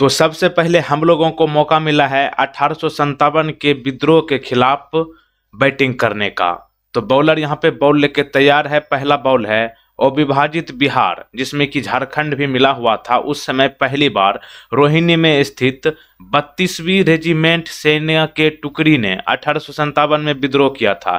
तो सबसे पहले हम लोगों को मौका मिला है अठारह के विद्रोह के खिलाफ बैटिंग करने का तो बॉलर यहाँ पे बॉल लेके तैयार है पहला बॉल है अविभाजित बिहार जिसमें कि झारखंड भी मिला हुआ था उस समय पहली बार रोहिणी में स्थित बत्तीसवीं रेजिमेंट सेना के टुकड़ी ने अठारह में विद्रोह किया था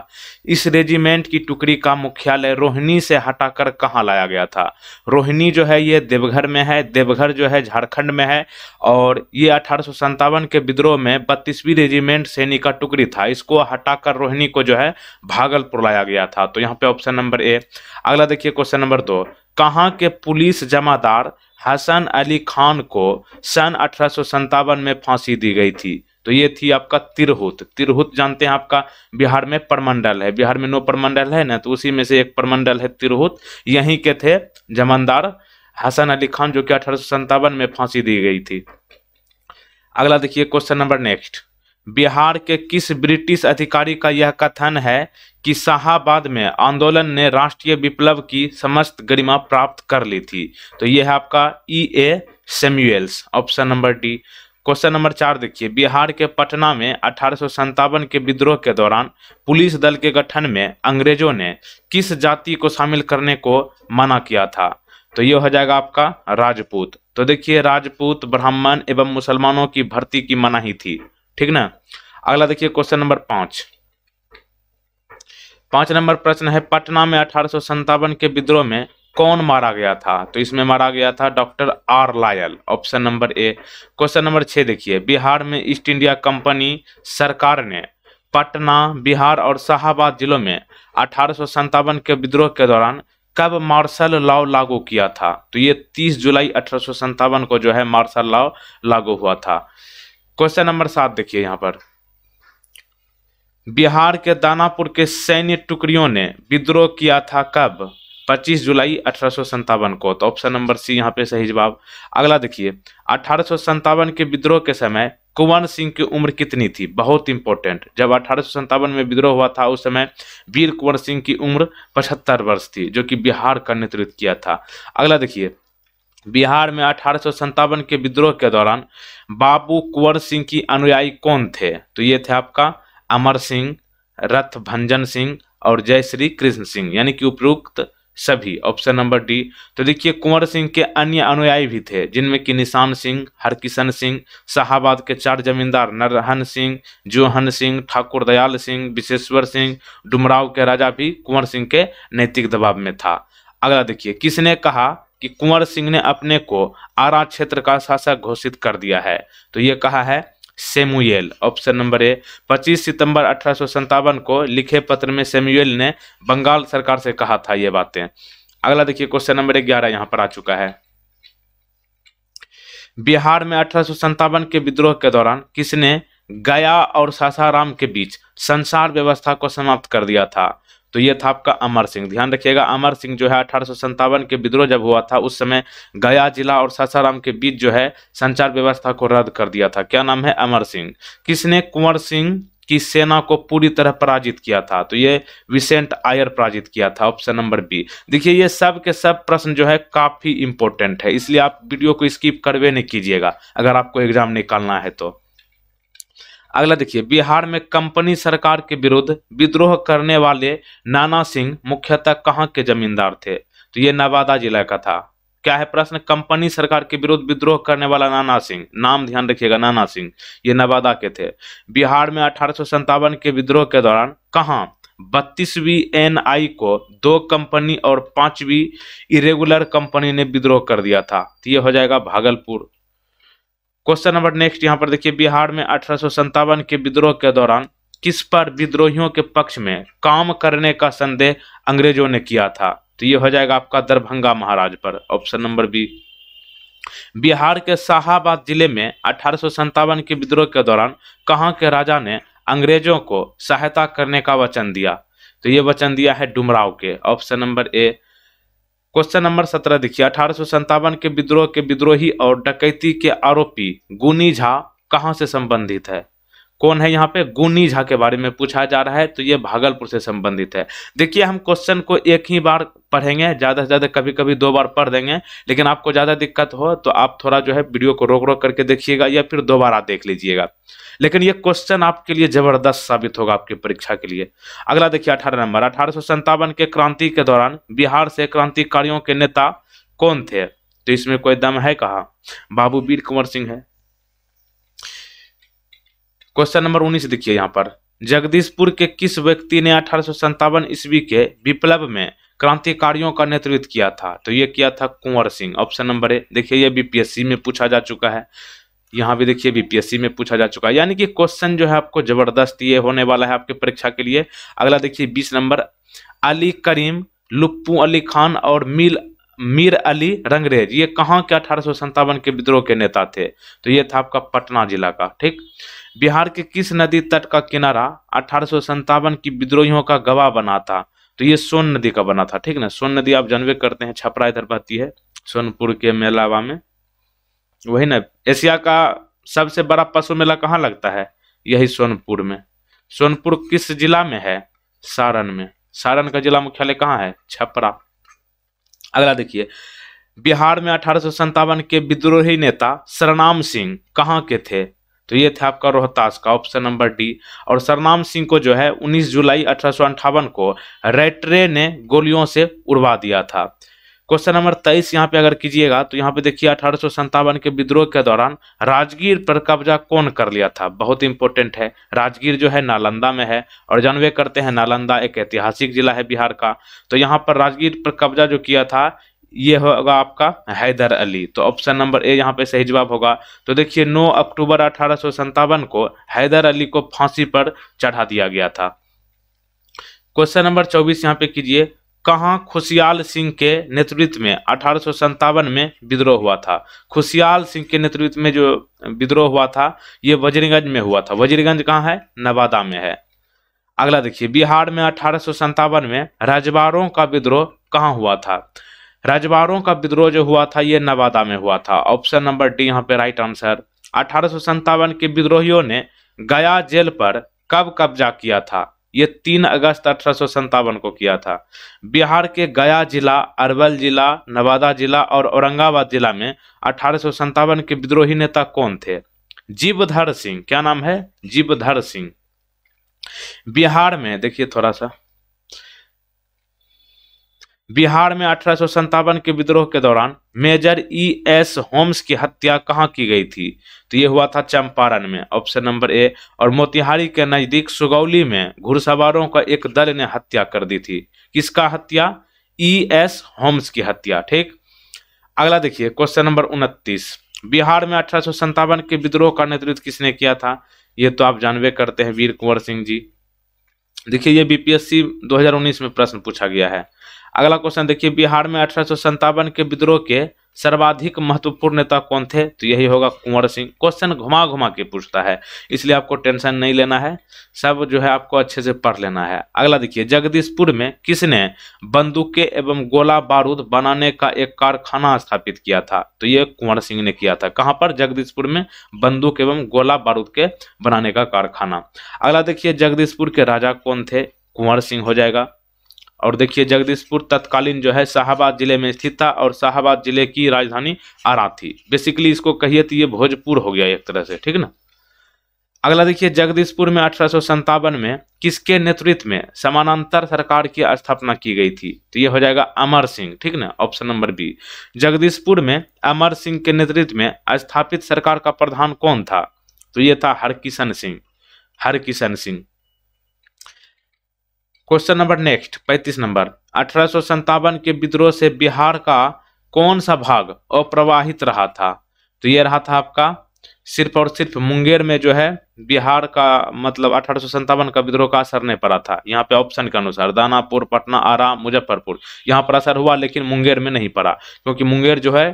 इस रेजिमेंट की टुकड़ी का मुख्यालय रोहिणी से हटाकर कहाँ लाया गया था रोहिणी जो है ये देवघर में है देवघर जो है झारखंड में है और ये अठारह के विद्रोह में बत्तीसवीं रेजिमेंट सैनी का टुकड़ी था इसको हटाकर रोहिणी को जो है भागलपुर लाया गया था तो यहाँ पे ऑप्शन नंबर ए अगला देखिए क्वेश्चन नंबर दो कहाँ के पुलिस जमादार हसन अली खान को सन अठारह में फांसी दी गई थी तो ये थी आपका तिरहुत तिरहुत जानते हैं आपका बिहार में परमंडल है बिहार में नो परमंडल है ना तो उसी में से एक परमंडल है तिरहुत यहीं के थे जमानदार हसन अली खान जो कि अठारह में फांसी दी गई थी अगला देखिए क्वेश्चन नंबर नेक्स्ट बिहार के किस ब्रिटिश अधिकारी का यह कथन है कि शाहबाद में आंदोलन ने राष्ट्रीय विप्लव की समस्त गरिमा प्राप्त कर ली थी तो यह है आपका E A Samuels option number D question number चार देखिए बिहार के पटना में अठारह के विद्रोह के दौरान पुलिस दल के गठन में अंग्रेजों ने किस जाति को शामिल करने को मना किया था तो ये हो जाएगा आपका राजपूत तो देखिए राजपूत ब्राह्मण एवं मुसलमानों की भर्ती की मनाही थी ठीक ना अगला देखिए क्वेश्चन नंबर पांच पांच नंबर प्रश्न है पटना में अठारह के विद्रोह में कौन मारा गया था तो इसमें मारा गया था doctor R Lyall option number A question number छह देखिए बिहार में ईस्ट इंडिया कंपनी सरकार ने पटना बिहार और शाहबाद जिलों में अठारह के विद्रोह के दौरान कब मार्शल लॉ लागू किया था तो ये 30 जुलाई अठारह को जो है मार्शल लॉ लागू हुआ था क्वेश्चन नंबर सात देखिए यहाँ पर बिहार के दानापुर के सैन्य टुकड़ियों ने विद्रोह किया था कब 25 जुलाई अठारह को तो ऑप्शन नंबर सी यहाँ पे सही जवाब अगला देखिए अठारह के विद्रोह के समय कुंवर सिंह की उम्र कितनी थी बहुत इंपॉर्टेंट जब अठारह में विद्रोह हुआ था उस समय वीर कुंवर सिंह की उम्र पचहत्तर वर्ष थी जो कि बिहार का नेतृत्व किया था अगला देखिए बिहार में अठारह के विद्रोह के दौरान बाबू कुंवर सिंह की अनुयायी कौन थे तो ये थे आपका अमर सिंह रथ भंजन सिंह और जय श्री कृष्ण सिंह यानी कि उपयुक्त सभी ऑप्शन नंबर डी तो देखिए कुंवर सिंह के अन्य अनुयायी भी थे जिनमें कि निशान सिंह हरकिशन सिंह शाहबाद के चार जमींदार नरहन सिंह जोहन सिंह ठाकुर दयाल सिंह विशेश्वर सिंह डुमराव के राजा भी कुंवर सिंह के नैतिक दबाव में था अगला देखिए किसने कहा कि कुंवर सिंह ने अपने को आरा क्षेत्र का शासक घोषित कर दिया है तो ये कहा है सेमुएल ऑप्शन नंबर ए 25 सितंबर अठारह को लिखे पत्र में सेमुएल ने बंगाल सरकार से कहा था ये बातें अगला देखिए क्वेश्चन नंबर ग्यारह यहां पर आ चुका है बिहार में अठारह के विद्रोह के दौरान किसने गया और सासाराम के बीच संसार व्यवस्था को समाप्त कर दिया था तो ये था आपका अमर सिंह ध्यान रखिएगा अमर सिंह जो है अठारह के विद्रोह जब हुआ था उस समय गया जिला और सासाराम के बीच जो है संचार व्यवस्था को रद्द कर दिया था क्या नाम है अमर सिंह किसने कुंवर सिंह की सेना को पूरी तरह पराजित किया था तो ये विसेंट आयर पराजित किया था ऑप्शन नंबर बी देखिए ये सब के सब प्रश्न जो है काफी इंपॉर्टेंट है इसलिए आप वीडियो को स्किप करवे नहीं कीजिएगा अगर आपको एग्जाम निकालना है तो अगला देखिए बिहार में कंपनी सरकार के विरुद्ध विद्रोह करने वाले नाना सिंह मुख्यतः कहाँ के जमींदार थे तो ये नवादा जिला का था क्या है प्रश्न कंपनी सरकार के विरुद्ध विद्रोह करने वाला नाना सिंह नाम ध्यान रखिएगा नाना सिंह ये नवादा के थे बिहार में अठारह के विद्रोह के दौरान कहाँ बत्तीसवीं आई को दो कंपनी और पांचवी इरेगुलर कंपनी ने विद्रोह कर दिया था तो ये हो जाएगा भागलपुर क्वेश्चन नंबर नेक्स्ट यहाँ पर देखिए बिहार में अठारह के विद्रोह के दौरान किस पर विद्रोहियों के पक्ष में काम करने का संदेह अंग्रेजों ने किया था तो ये हो जाएगा आपका दरभंगा महाराज पर ऑप्शन नंबर बी बिहार के शाहबाद जिले में अठारह के विद्रोह के दौरान कहाँ के राजा ने अंग्रेजों को सहायता करने का वचन दिया तो ये वचन दिया है डुमराव के option number A question number सत्रह देखिए अठारह के विद्रोह के विद्रोही और डकैती के आरोपी गुनी झा कहाँ से संबंधित है कौन है यहाँ पे गुनी झा के बारे में पूछा जा रहा है तो ये भागलपुर से संबंधित है देखिए हम क्वेश्चन को एक ही बार पढ़ेंगे ज़्यादा से ज़्यादा कभी कभी दो बार पढ़ देंगे लेकिन आपको ज़्यादा दिक्कत हो तो आप थोड़ा जो है वीडियो को रोक रोक करके देखिएगा या फिर दोबारा देख लीजिएगा लेकिन ये क्वेश्चन आपके लिए जबरदस्त साबित होगा आपकी परीक्षा के लिए अगला देखिए अठारह नंबर अठारह के क्रांति के दौरान बिहार से क्रांतिकारियों के नेता कौन थे तो इसमें कोई दम है कहा बाबू वीर कुंवर सिंह है क्वेश्चन नंबर उन्नीस देखिए यहाँ पर जगदीशपुर के किस व्यक्ति ने अठारह ईस्वी के विप्लव में क्रांतिकारियों का नेतृत्व किया था तो ये किया था Kunwar Singh option number A देखिए ये बीपीएससी में पूछा जा चुका है यहाँ भी देखिए बीपीएससी में पूछा जा चुका है यानी कि क्वेश्चन जो है आपको जबरदस्त ये होने वाला है आपके परीक्षा के लिए अगला देखिए बीस नंबर अली करीम लुप्पू अली खान और मिल मीर अली रंगरेज ये कहाँ के अठारह के विद्रोह के नेता थे तो ये था आपका पटना जिला का ठीक बिहार के किस नदी तट का किनारा अठारह की विद्रोहियों का गवाह बना था तो ये सोन नदी का बना था ठीक ना सोन नदी आप जानवे करते हैं छपरा इधर बहती है सोनपुर के मेलावा में वही ना एशिया का सबसे बड़ा पशु मेला कहाँ लगता है यही सोनपुर में सोनपुर किस जिला में है सारण में सारण का जिला मुख्यालय कहाँ है छपरा अगला देखिए बिहार में अठारह के विद्रोही नेता सरनाम सिंह कहाँ के थे तो ये था आपका रोहतास का ऑप्शन नंबर डी और सरनाम सिंह को जो है 19 जुलाई अठारह को रेट्रे ने गोलियों से उड़वा दिया था क्वेश्चन नंबर तेईस यहाँ पे अगर कीजिएगा तो यहाँ पे देखिए अठारह के विद्रोह के दौरान राजगीर पर कब्जा कौन कर लिया था बहुत इंपॉर्टेंट है राजगीर जो है नालंदा में है और जानवे करते हैं नालंदा एक ऐतिहासिक जिला है बिहार का तो यहाँ पर राजगीर पर कब्जा जो किया था ये होगा आपका हैदर अली तो ऑप्शन नंबर ए यहाँ पे सही जवाब होगा तो देखिए 9 अक्टूबर अठारह को हैदर अली को फांसी पर चढ़ा दिया गया था क्वेश्चन नंबर 24 यहाँ पे कीजिए कहाँ खुशियाल सिंह के नेतृत्व में अठारह में विद्रोह हुआ था खुशियाल सिंह के नेतृत्व में जो विद्रोह हुआ था ये वजीरगंज में हुआ था वजीरगंज कहाँ है नवादा में है अगला देखिए बिहार में अठारह में राजवारों का विद्रोह कहाँ हुआ था राजवाड़ों का विद्रोह जो हुआ था ये नवादा में हुआ था ऑप्शन नंबर डी यहाँ पे राइट आंसर अठारह के विद्रोहियों ने गया जेल पर कब कब्जा किया था ये तीन अगस्त अठारह को किया था बिहार के गया जिला अरवल जिला नवादा जिला और औरंगाबाद जिला में अठारह के विद्रोही नेता कौन थे जीवधर सिंह क्या नाम है जीवधर सिंह बिहार में देखिए थोड़ा सा बिहार में अठारह के विद्रोह के दौरान मेजर ई एस होम्स की हत्या कहाँ की गई थी तो ये हुआ था चंपारण में ऑप्शन नंबर ए और मोतिहारी के नजदीक सुगौली में घुड़सवारों का एक दल ने हत्या कर दी थी किसका हत्या ई एस होम्स की हत्या ठीक अगला देखिए क्वेश्चन नंबर उनतीस बिहार में अठारह के विद्रोह का नेतृत्व किसने किया था ये तो आप जानवे करते हैं वीर कुंवर सिंह जी देखिए ये बीपीएससी 2019 में प्रश्न पूछा गया है अगला क्वेश्चन देखिए बिहार में अठारह के विद्रोह के सर्वाधिक महत्वपूर्ण नेता कौन थे तो यही होगा कुंवर सिंह क्वेश्चन घुमा घुमा के पूछता है इसलिए आपको टेंशन नहीं लेना है सब जो है आपको अच्छे से पढ़ लेना है अगला देखिए जगदीशपुर में किसने बंदूकें एवं गोला बारूद बनाने का एक कारखाना स्थापित किया था तो ये कुंवर सिंह ने किया था कहाँ पर जगदीशपुर में बंदूक एवं गोला बारूद के बनाने का कारखाना अगला देखिए जगदीशपुर के राजा कौन थे कुंवर सिंह हो जाएगा और देखिए जगदीशपुर तत्कालीन जो है शाहबाद जिले में स्थित था और शाहबाद जिले की राजधानी आरा थी बेसिकली इसको कहिए तो ये भोजपुर हो गया एक तरह से ठीक ना अगला देखिए जगदीशपुर में अठारह में किसके नेतृत्व में समानांतर सरकार की स्थापना की गई थी तो ये हो जाएगा अमर सिंह ठीक ना ऑप्शन नंबर बी जगदीशपुर में अमर सिंह के नेतृत्व में स्थापित सरकार का प्रधान कौन था तो ये था Harkishan Singh Harkishan Singh question number next पैंतीस नंबर अठारह के विद्रोह से बिहार का कौन सा भाग अप्रवाहित रहा था तो ये रहा था आपका सिर्फ और सिर्फ मुंगेर में जो है बिहार का मतलब अठारह का विद्रोह का असर नहीं पड़ा था यहाँ पे ऑप्शन के अनुसार दानापुर पटना आरा मुजफ्फरपुर यहाँ पर असर हुआ लेकिन मुंगेर में नहीं पड़ा क्योंकि मुंगेर जो है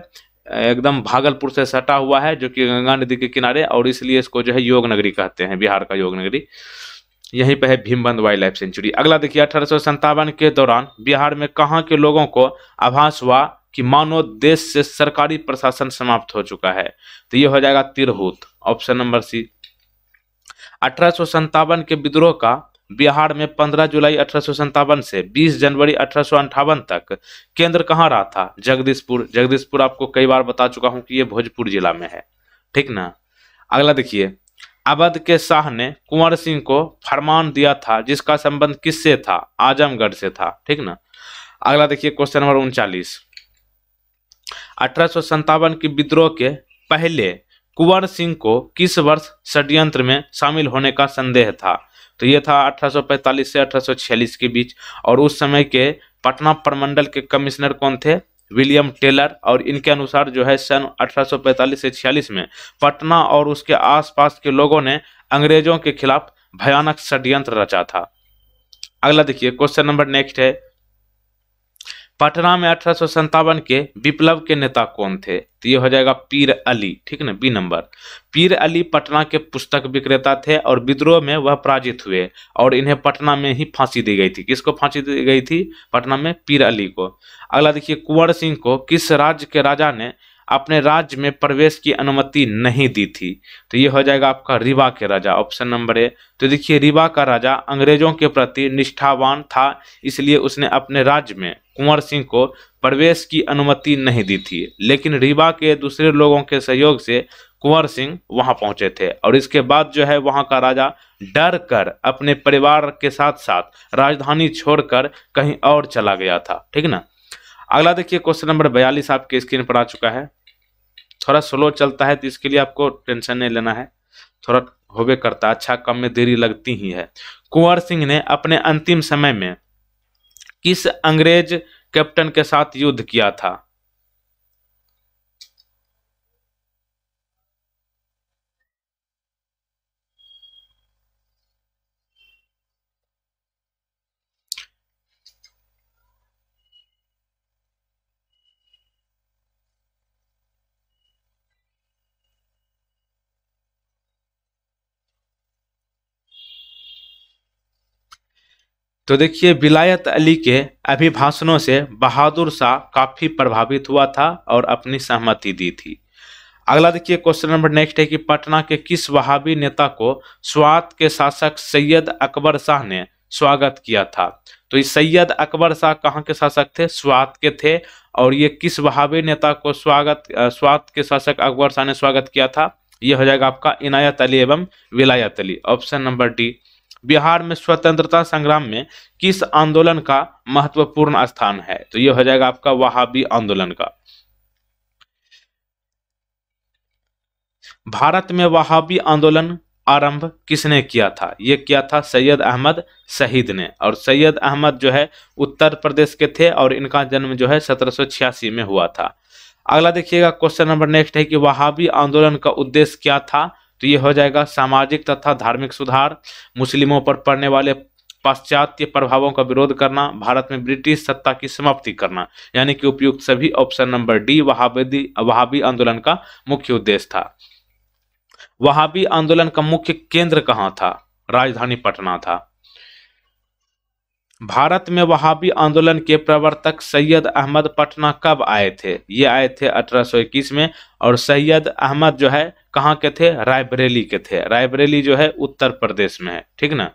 एकदम भागलपुर से सटा हुआ है जो कि गंगा नदी के किनारे और इसलिए इसको जो है योग नगरी कहते हैं बिहार का योग नगरी यहीं पर है भीमबंद वाइल्ड लाइफ सेंचुरी अगला देखिए अठारह के दौरान बिहार में कहाँ के लोगों को आभास हुआ कि मानो देश से सरकारी प्रशासन समाप्त हो चुका है तो ये हो जाएगा तिरहुत ऑप्शन नंबर सी अठारह के विद्रोह का बिहार में 15 जुलाई अठारह से 20 जनवरी अठारह तक केंद्र कहाँ रहा था जगदीशपुर जगदीशपुर आपको कई बार बता चुका हूं कि ये भोजपुर जिला में है ठीक ना अगला देखिए अवध के शाह ने कुंवर सिंह को फरमान दिया था जिसका संबंध किससे था आजमगढ़ से था ठीक ना अगला देखिए क्वेश्चन नंबर उनचालीस अठारह के विद्रोह के पहले कुंवर सिंह को किस वर्ष षड्यंत्र में शामिल होने का संदेह था तो यह था 1845 से 1846 के बीच और उस समय के पटना प्रमंडल के कमिश्नर कौन थे विलियम टेलर और इनके अनुसार जो है सन 1845 से छियालीस में पटना और उसके आसपास के लोगों ने अंग्रेजों के खिलाफ भयानक षड्यंत्र रचा था अगला देखिए क्वेश्चन नंबर नेक्स्ट है पटना में अठारह के विप्लव के नेता कौन थे तो ये हो जाएगा पीर अली ठीक ना बी नंबर पीर अली पटना के पुस्तक विक्रेता थे और विद्रोह में वह पराजित हुए और इन्हें पटना में ही फांसी दी गई थी किसको फांसी दी गई थी पटना में पीर अली को अगला देखिए कुंवर सिंह को किस राज्य के राजा ने अपने राज्य में प्रवेश की अनुमति नहीं दी थी तो ये हो जाएगा आपका रीवा के राजा ऑप्शन नंबर ए तो देखिए रिवा का राजा अंग्रेजों के प्रति निष्ठावान था इसलिए उसने अपने राज्य में कुंवर सिंह को प्रवेश की अनुमति नहीं दी थी लेकिन रीवा के दूसरे लोगों के सहयोग से कुंवर सिंह वहां पहुंचे थे और इसके बाद जो है वहां का राजा डर कर अपने परिवार के साथ साथ राजधानी छोड़कर कहीं और चला गया था ठीक ना अगला देखिए क्वेश्चन नंबर बयालीस आपके स्क्रीन पर आ चुका है थोड़ा स्लो चलता है तो इसके लिए आपको टेंशन नहीं लेना है थोड़ा होबे करता अच्छा कम में देरी लगती ही है कुंवर सिंह ने अपने अंतिम समय में किस अंग्रेज कैप्टन के साथ युद्ध किया था तो देखिए विलायत अली के अभिभाषणों से बहादुर शाह काफ़ी प्रभावित हुआ था और अपनी सहमति दी थी अगला देखिए क्वेश्चन नंबर नेक्स्ट है कि पटना के किस वहाबी नेता को स्वात के शासक सैयद अकबर शाह ने स्वागत किया था तो ये सैयद अकबर शाह कहाँ के शासक थे स्वात के थे और ये किस वहाबी नेता को स्वागत स्वात के शासक अकबर शाह ने स्वागत किया था ये हो जाएगा आपका इनायत अली एवं Wilayat Ali option number D Bihar में स्वतंत्रता संग्राम में किस आंदोलन का महत्वपूर्ण स्थान है तो ये हो जाएगा आपका वहाबी आंदोलन का भारत में वहाबी आंदोलन आरंभ किसने किया था ये किया था सैयद अहमद शहीद ने और सैयद अहमद जो है उत्तर प्रदेश के थे और इनका जन्म जो है सत्रह में हुआ था अगला देखिएगा क्वेश्चन नंबर नेक्स्ट है कि वहाबी आंदोलन का उद्देश्य क्या था तो ये हो जाएगा सामाजिक तथा धार्मिक सुधार मुस्लिमों पर पड़ने वाले पाश्चात्य प्रभावों का विरोध करना भारत में ब्रिटिश सत्ता की समाप्ति करना यानी कि उपयुक्त सभी option number D Wahabi Wahabi आंदोलन का मुख्य उद्देश्य था वहाबी आंदोलन का मुख्य केंद्र कहाँ था राजधानी पटना था भारत में वहाबी आंदोलन के प्रवर्तक सैयद अहमद पटना कब आए थे ये आए थे 1821 में और सैयद अहमद जो है कहाँ के थे रायबरेली के थे रायबरेली जो है उत्तर प्रदेश में है ठीक ना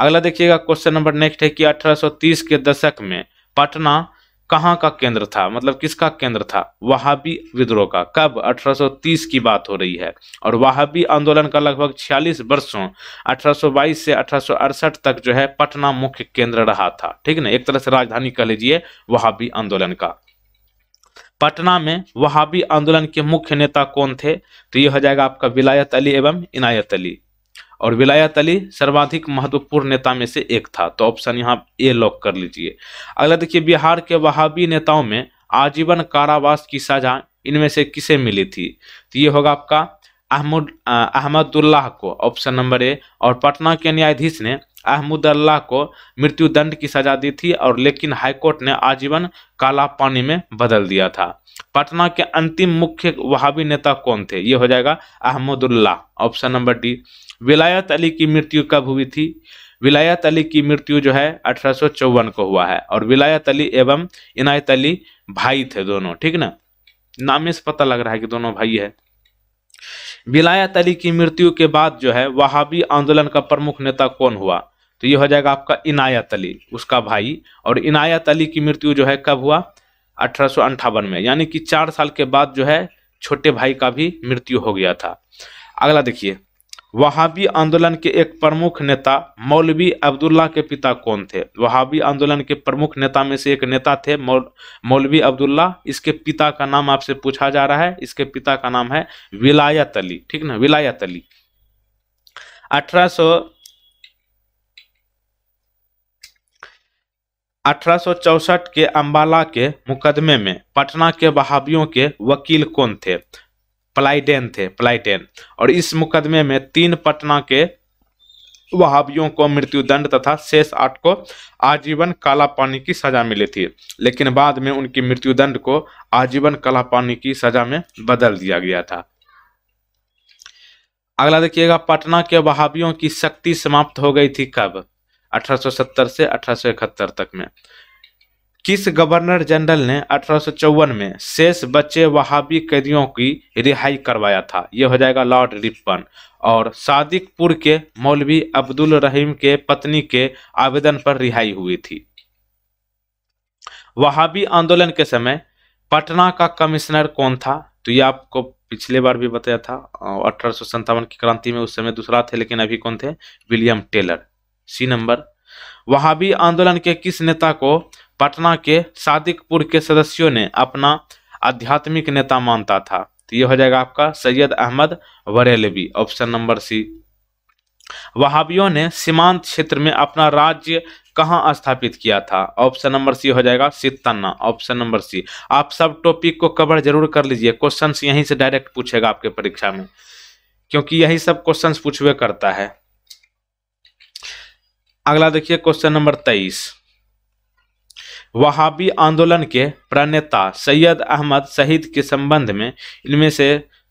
अगला देखिएगा क्वेश्चन नंबर नेक्स्ट है कि 1830 के दशक में पटना कहाँ का केंद्र था मतलब किसका केंद्र था वहाबी विद्रोह का कब 1830 की बात हो रही है और वहाबी आंदोलन का लगभग 46 वर्षों 1822 से अठारह तक जो है पटना मुख्य केंद्र रहा था ठीक ना एक तरह से राजधानी कह लीजिए वहाबी आंदोलन का पटना में वहाबी आंदोलन के मुख्य नेता कौन थे तो ये हो जाएगा आपका विलायत अली एवं इनायत अली और विलायत अली सर्वाधिक महत्वपूर्ण नेता में से एक था तो ऑप्शन यहाँ ए लॉक कर लीजिए अगला देखिए बिहार के वहाबी नेताओं में आजीवन कारावास की सजा इनमें से किसे मिली थी तो ये होगा आपका अहमद अहमदुल्लाह को ऑप्शन नंबर ए और पटना के न्यायाधीश ने अहमदुल्लाह को मृत्युदंड की सजा दी थी और लेकिन हाईकोर्ट ने आजीवन काला पानी में बदल दिया था पटना के अंतिम मुख्य वहाबी नेता कौन थे ये हो जाएगा अहमदुल्लाह ऑप्शन नंबर डी विलायत अली की मृत्यु कब हुई थी विलायत अली की मृत्यु जो है अठारह को हुआ है और विलायत अली एवं इनायत अली भाई थे दोनों ठीक ना नाम से पता लग रहा है कि दोनों भाई है विलायत अली की मृत्यु के बाद जो है वहाबी आंदोलन का प्रमुख नेता कौन हुआ तो ये हो जाएगा आपका इनायत अली उसका भाई और इनायत अली की मृत्यु जो है कब हुआ अठारह में यानी कि चार साल के बाद जो है छोटे भाई का भी मृत्यु हो गया था अगला देखिए वहाबी आंदोलन के एक प्रमुख नेता मौलवी अब्दुल्ला के पिता कौन थे वहाबी आंदोलन के प्रमुख नेता में से एक नेता थे मौलवी अब्दुल्ला इसके पिता का नाम आपसे पूछा जा रहा है इसके पिता का नाम है विलायत अली ठीक ना विलायत अली अठारह सो अठारह के अंबाला के मुकदमे में पटना के वहाबियों के वकील कौन थे प्लाइटेन थे प्लाइटेन और इस मुकदमे में तीन पटना के वहावियों को मृत्युदंड तथा शेष आठ को आजीवन काला पानी की सजा मिली थी लेकिन बाद में उनकी मृत्युदंड को आजीवन काला पानी की सजा में बदल दिया गया था अगला देखिएगा पटना के वहावियों की शक्ति समाप्त हो गई थी कब 1870 से 1871 तक में किस गवर्नर जनरल ने अठारह में शेष बच्चे वहाबी कैदियों की रिहाई करवाया था यह हो जाएगा लॉर्ड रिपन और सादिकपुर के मौलवी अब्दुल रहीम के पत्नी के आवेदन पर रिहाई हुई थी वहाबी आंदोलन के समय पटना का कमिश्नर कौन था तो ये आपको पिछले बार भी बताया था अठारह की क्रांति में उस समय दूसरा थे लेकिन अभी कौन थे William Taylor C number Wahabi आंदोलन के किस नेता को पटना के सादिकपुर के सदस्यों ने अपना आध्यात्मिक नेता मानता था तो यह हो जाएगा आपका Syed Ahmad Barelvi option number C वहावियों ने सीमांत क्षेत्र में अपना राज्य कहाँ स्थापित किया था ऑप्शन नंबर सी हो जाएगा सितन्ना ऑप्शन नंबर सी आप सब टॉपिक को कवर जरूर कर लीजिए क्वेश्चन यहीं से डायरेक्ट पूछेगा आपके परीक्षा में क्योंकि यही सब क्वेश्चन पूछवे करता है अगला देखिए क्वेश्चन नंबर तेईस वहाबी आंदोलन के प्रणेता सैयद अहमद शहीद के संबंध में इनमें से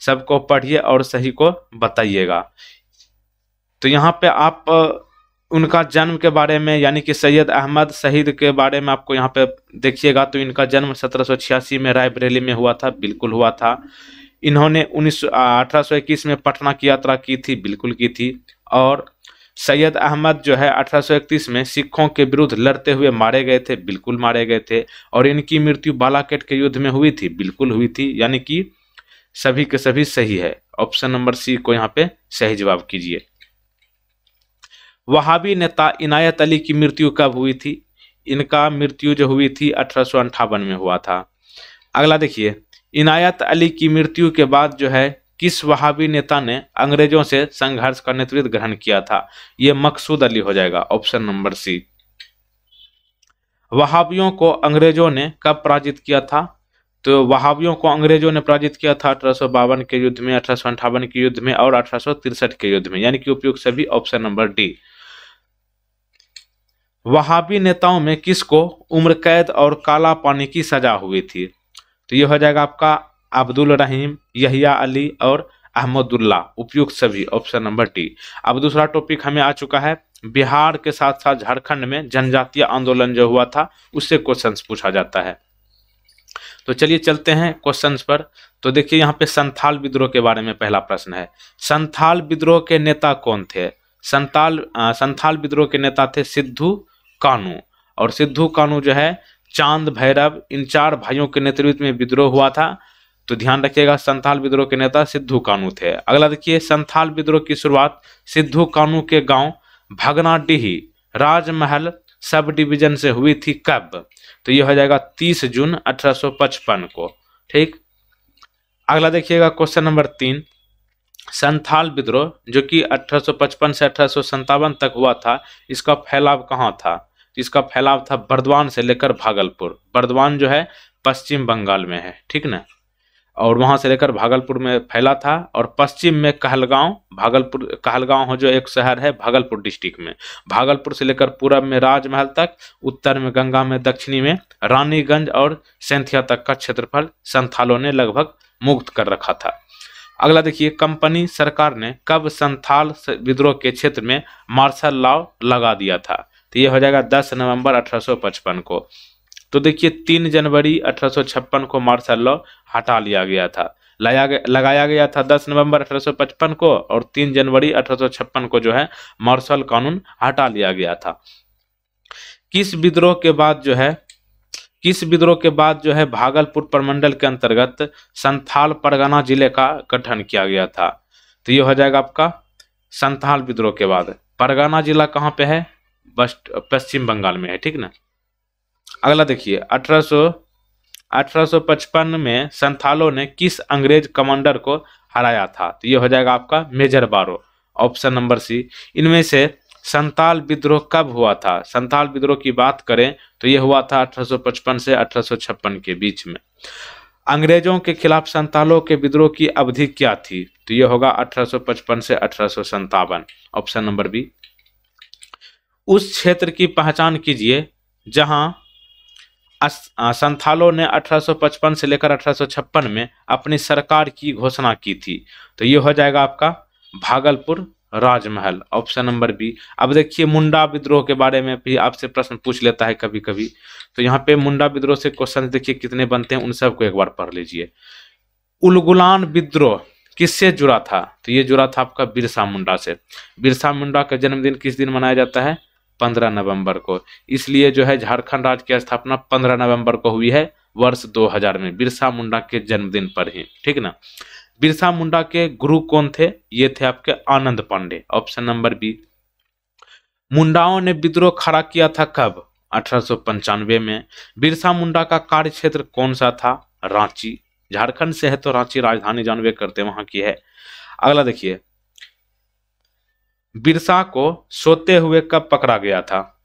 सबको पढ़िए और सही को बताइएगा तो यहाँ पे आप उनका जन्म के बारे में यानी कि सैयद अहमद शहीद के बारे में आपको यहाँ पे देखिएगा तो इनका जन्म सत्रह में रायबरेली में हुआ था बिल्कुल हुआ था इन्होंने उन्नीस अठारह में पटना की यात्रा की थी बिल्कुल की थी और सैयद अहमद जो है 1831 में सिखों के विरुद्ध लड़ते हुए मारे गए थे बिल्कुल मारे गए थे और इनकी मृत्यु बालाकेट के युद्ध में हुई थी बिल्कुल हुई थी यानी कि सभी के सभी सही है ऑप्शन नंबर सी को यहाँ पे सही जवाब कीजिए वहाबी नेता इनायत अली की मृत्यु कब हुई थी इनका मृत्यु जो हुई थी अठारह में हुआ था अगला देखिए इनायत अली की मृत्यु के बाद जो है किस वहावी नेता ने अंग्रेजों से संघर्ष का नेतृत्व ग्रहण किया था यह मकसूद अली हो जाएगा ऑप्शन नंबर सी वहावियों को अंग्रेजों ने कब पराजित किया था तो वहावियों को अंग्रेजों ने पराजित किया था अठारह के युद्ध में अठारह के युद्ध में और अठारह के युद्ध में यानी कि उपयुक्त सभी ऑप्शन नंबर डी वहावी नेताओं में किसको उम्र कैद और काला पानी की सजा हुई थी तो यह हो जाएगा आपका अब्दुल रहीम यहिया अली और अहमदुल्ला उपयुक्त सभी ऑप्शन नंबर डी अब दूसरा टॉपिक हमें आ चुका है बिहार के साथ साथ झारखंड में जनजातीय आंदोलन जो हुआ था उससे क्वेश्चन पूछा जाता है तो चलिए चलते हैं क्वेश्चन पर तो देखिए यहाँ पे संथाल विद्रोह के बारे में पहला प्रश्न है संथाल विद्रोह के नेता कौन थे संताल संथाल विद्रोह के नेता थे सिद्धू कानू और सिद्धू कानू जो है चांद भैरव इन चार भाइयों के नेतृत्व में विद्रोह हुआ था तो ध्यान रखिएगा संथाल विद्रोह के नेता सिद्धू कानू थे अगला देखिए संथाल विद्रोह की शुरुआत सिद्धू कानू के गांव भगनाडीही राजमहल सब डिवीजन से हुई थी कब तो ये हो जाएगा 30 जून 1855 को ठीक अगला देखिएगा क्वेश्चन नंबर तीन संथाल विद्रोह जो कि 1855 से अठारह तक हुआ था इसका फैलाव कहाँ था तो इसका फैलाव था बर्दवान से लेकर भागलपुर बर्दवान जो है पश्चिम बंगाल में है ठीक ना और वहां से लेकर भागलपुर में फैला था और पश्चिम में कहलगांव भागलपुर कहलगांव हो जो एक शहर है भागलपुर डिस्ट्रिक्ट में भागलपुर से लेकर पूरब में राजमहल तक उत्तर में गंगा में दक्षिणी में रानीगंज और सेंथिया तक का क्षेत्रफल संथालों ने लगभग मुक्त कर रखा था अगला देखिए कंपनी सरकार ने कब संथाल विद्रोह के क्षेत्र में मार्शल लॉ लगा दिया था तो ये हो जाएगा दस नवम्बर अठारह को तो देखिए तीन जनवरी अठारह को मार्शल लॉ हटा लिया गया था गया लगाया गया था 10 नवंबर 1855 को और 3 जनवरी 1856 को जो है मार्शल कानून हटा लिया गया था किस विद्रोह के बाद जो है किस विद्रोह के बाद जो है भागलपुर प्रमंडल के अंतर्गत संथाल परगना जिले का गठन किया गया था तो ये हो जाएगा आपका संथाल विद्रोह के बाद परगना जिला कहाँ पे है पश्चिम बंगाल में है ठीक ना अगला देखिए अठारह 1855 में संथालों ने किस अंग्रेज कमांडर को हराया था तो ये हो जाएगा आपका मेजर बारो ऑप्शन नंबर सी इनमें से संताल विद्रोह कब हुआ था संताल विद्रोह की बात करें तो ये हुआ था 1855 से 1856 के बीच में अंग्रेजों के खिलाफ संतालों के विद्रोह की अवधि क्या थी तो ये होगा 1855 से अठारह ऑप्शन नंबर बी उस क्षेत्र की पहचान कीजिए जहां संथालों ने 1855 से लेकर 1856 में अपनी सरकार की घोषणा की थी तो ये हो जाएगा आपका भागलपुर राजमहल ऑप्शन नंबर बी अब देखिए मुंडा विद्रोह के बारे में भी आपसे प्रश्न पूछ लेता है कभी कभी तो यहाँ पे मुंडा विद्रोह से क्वेश्चन देखिए कितने बनते हैं उन सबको एक बार पढ़ लीजिए उलगुलान विद्रोह किससे जुड़ा था तो ये जुड़ा था आपका बिरसा मुंडा से बिरसा मुंडा का जन्मदिन किस दिन मनाया जाता है पंद्रह नवंबर को इसलिए जो है झारखंड राज्य की स्थापना पंद्रह नवंबर को हुई है वर्ष हजार में बिरसा मुंडा के जन्मदिन पर ही ठीक ना बिरसा मुंडा के गुरु कौन थे ये थे आपके Anand Pande option number B मुंडाओं ने विद्रोह खड़ा किया था कब अठारह में बिरसा मुंडा का कार्य क्षेत्र कौन सा था रांची झारखंड से है तो रांची राजधानी जानवे करते वहां की है अगला देखिए बिरसा को सोते हुए कब पकड़ा गया था